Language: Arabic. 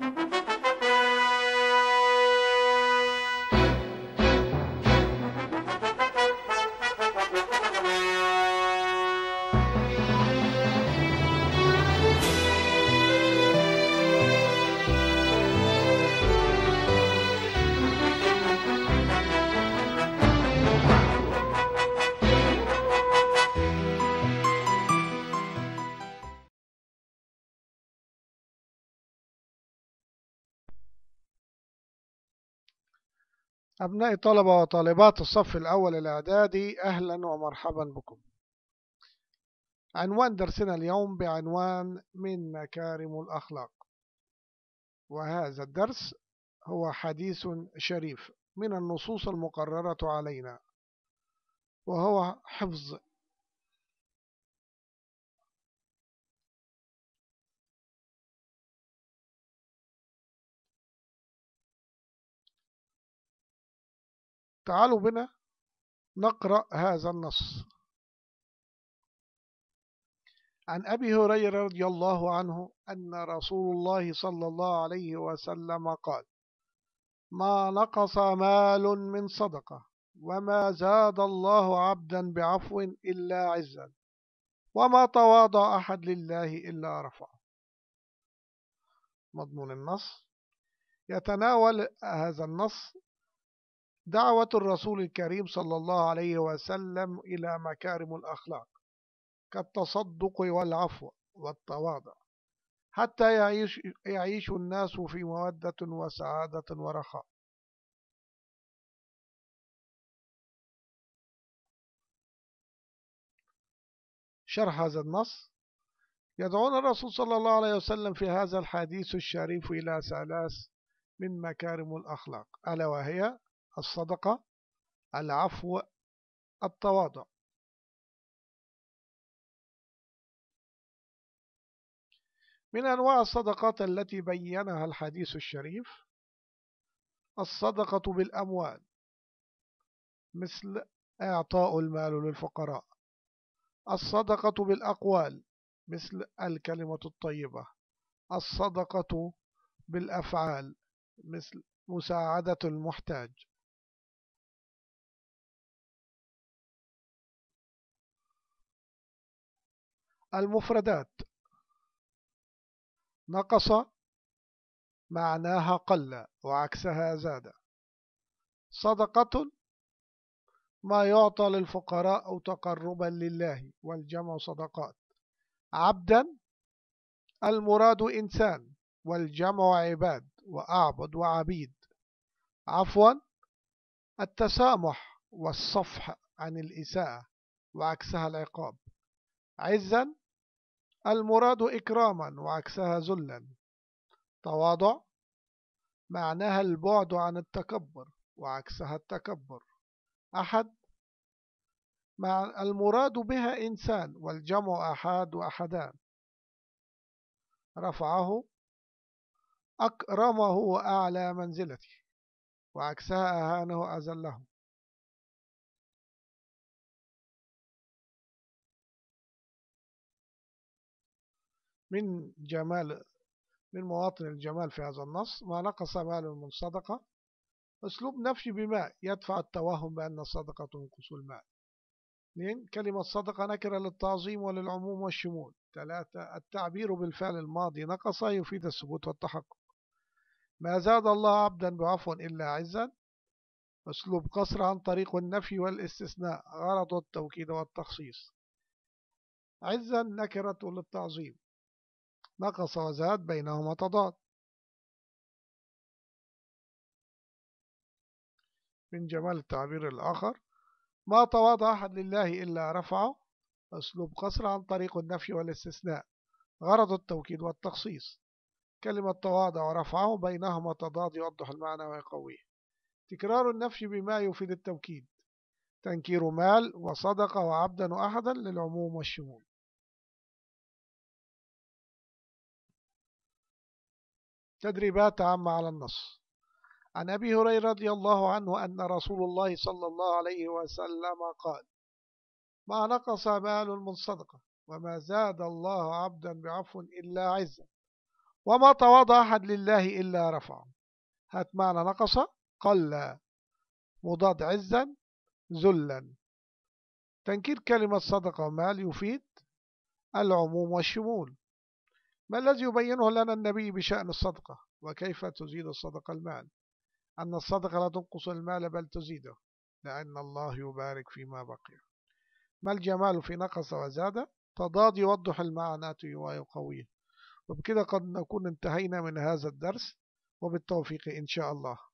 ¡Pero, أبناء طلبة وطالبات الصف الأول الإعدادي أهلا ومرحبا بكم عنوان درسنا اليوم بعنوان من مكارم الأخلاق وهذا الدرس هو حديث شريف من النصوص المقررة علينا وهو حفظ تعالوا بنا نقرأ هذا النص عن أبي هريرة رضي الله عنه أن رسول الله صلى الله عليه وسلم قال ما نقص مال من صدقة وما زاد الله عبدا بعفو إلا عزا وما تواضع أحد لله إلا رفعه مضمون النص يتناول هذا النص دعوة الرسول الكريم صلى الله عليه وسلم إلى مكارم الأخلاق كالتصدق والعفو والتواضع حتى يعيش, يعيش الناس في مودة وسعادة ورخاء شرح هذا النص يدعون الرسول صلى الله عليه وسلم في هذا الحديث الشريف إلى ثلاث من مكارم الأخلاق ألا وهي الصدقة العفو التواضع من أنواع الصدقات التي بينها الحديث الشريف الصدقة بالأموال مثل إعطاء المال للفقراء الصدقة بالأقوال مثل الكلمة الطيبة الصدقة بالأفعال مثل مساعدة المحتاج المفردات نقص معناها قل وعكسها زاد صدقة ما يعطى للفقراء أو تقربا لله والجمع صدقات عبدا المراد إنسان والجمع عباد وأعبد وعبيد عفوا التسامح والصفح عن الإساءة وعكسها العقاب عزا المراد إكراما وعكسها ذلا تواضع معناها البعد عن التكبر وعكسها التكبر أحد مع المراد بها إنسان والجمع أحد وأحدان رفعه أكرمه وأعلى منزلته وعكسها أهانه أزله من جمال من مواطن الجمال في هذا النص ما نقص مال من صدقة أسلوب نفي بما يدفع التوهم بأن الصدقة تنقص المال اثنين كلمة صدقة نكرة للتعظيم وللعموم والشمول ثلاثة التعبير بالفعل الماضي نقص يفيد الثبوت والتحقق ما زاد الله عبدا بعفو إلا عزا أسلوب قصر عن طريق النفي والاستثناء غرض التوكيد والتخصيص عزا نكرة للتعظيم نقص وزاد بينهما تضاد من جمال التعبير الآخر ما تواضع أحد لله إلا رفعه أسلوب قصر عن طريق النفي والاستثناء غرض التوكيد والتخصيص كلمة تواضع ورفعه بينهما تضاد يوضح المعنى ويقويه تكرار النفي بما يفيد التوكيد تنكير مال وصدقة وعبدا وأحدا للعموم والشمول تدريبات عامة على النص عن أبي هريرة رضي الله عنه أن رسول الله صلى الله عليه وسلم قال ما نقص مال من صدقة وما زاد الله عبدا بعفو إلا عزا وما تواضع أحد لله إلا رفعه هات معنى نقص قل مضاد عزا ذلا تنكير كلمة صدقة مال يفيد العموم والشمول ما الذي يبينه لنا النبي بشأن الصدقة وكيف تزيد الصدقة المال أن الصدقة لا تنقص المال بل تزيده لأن الله يبارك فيما بقي ما الجمال في نقص وزاد تضاد يوضح المعنى ويقويه وبكده قد نكون انتهينا من هذا الدرس وبالتوفيق إن شاء الله